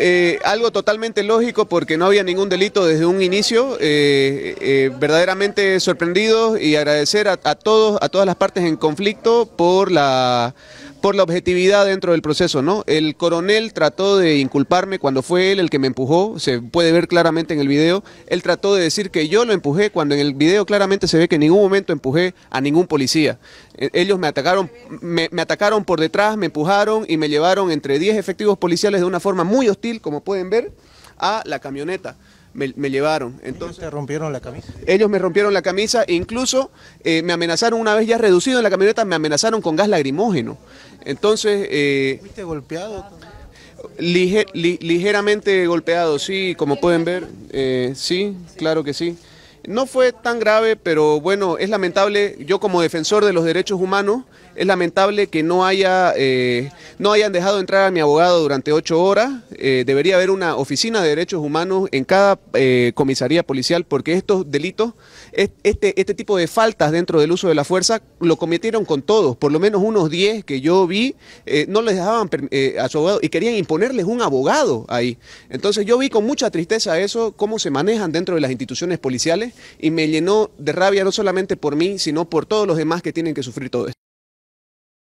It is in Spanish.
Eh, algo totalmente lógico porque no había ningún delito desde un inicio. Eh, eh, verdaderamente sorprendido y agradecer a, todos, a todas las partes en conflicto por la por la objetividad dentro del proceso, ¿no? El coronel trató de inculparme cuando fue él el que me empujó, se puede ver claramente en el video. Él trató de decir que yo lo empujé cuando en el video claramente se ve que en ningún momento empujé a ningún policía. E, ellos me atacaron, me, atacaron por detrás, me empujaron y me llevaron entre 10 efectivos policiales de una forma muy hostil, como pueden ver, a la camioneta me, llevaron. Entonces, ¿Ellos te rompieron la camisa? Ellos me rompieron la camisa, e incluso eh, me amenazaron una vez ya reducido en la camioneta, me amenazaron con gas lagrimógeno. Entonces... Eh, ¿Fuiste golpeado? ligeramente golpeado, sí, como pueden ver, eh, sí, claro que sí. No fue tan grave, pero bueno, es lamentable, yo como defensor de los derechos humanos, es lamentable que no, haya, eh, no hayan dejado entrar a mi abogado durante ocho horas. Eh, debería haber una oficina de derechos humanos en cada eh, comisaría policial porque estos delitos, este, este tipo de faltas dentro del uso de la fuerza, lo cometieron con todos, por lo menos unos 10 que yo vi, no les dejaban a su abogado y querían imponerles un abogado ahí. Entonces yo vi con mucha tristeza eso, cómo se manejan dentro de las instituciones policiales y me llenó de rabia no solamente por mí, sino por todos los demás que tienen que sufrir todo esto.